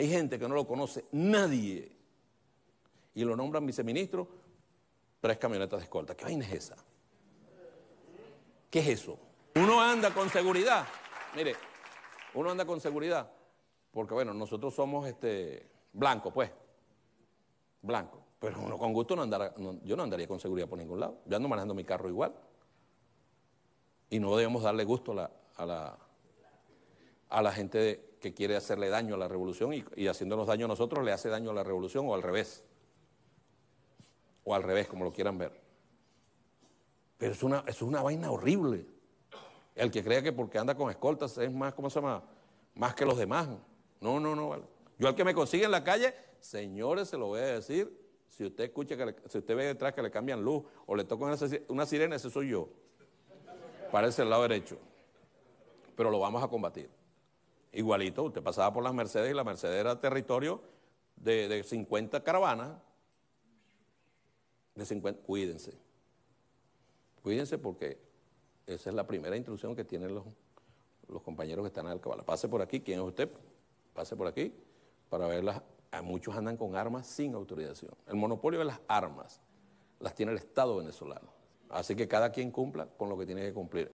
Hay gente que no lo conoce, nadie. Y lo nombran viceministro, tres camionetas de escolta. ¿Qué vaina es esa? ¿Qué es eso? Uno anda con seguridad. Mire, uno anda con seguridad. Porque bueno, nosotros somos este, blanco, pues. blanco. Pero uno con gusto no andará, yo no andaría con seguridad por ningún lado. Yo ando manejando mi carro igual. Y no debemos darle gusto a la, a la, a la gente de, que quiere hacerle daño a la revolución y, haciéndonos daño a nosotros le hace daño a la revolución o al revés. O al revés, como lo quieran ver. Pero es una, es una vaina horrible. El que crea que porque anda con escoltas es más, ¿cómo se llama? Más que los demás. No, no, no. Yo al que me consigue en la calle, señores, se lo voy a decir. Si usted escucha, que si usted ve detrás que le cambian luz o le tocan una sirena, ese soy yo. Parece el lado derecho. Pero lo vamos a combatir. Igualito, usted pasaba por las Mercedes y la Mercedes era territorio de, 50 caravanas. De 50, cuídense. Cuídense porque esa es la primera instrucción que tienen los, compañeros que están en Alcabala. Pase por aquí, ¿quién es usted? Pase por aquí para verlas. muchos andan con armas sin autorización. El monopolio de las armas las tiene el Estado venezolano. Así que cada quien cumpla con lo que tiene que cumplir.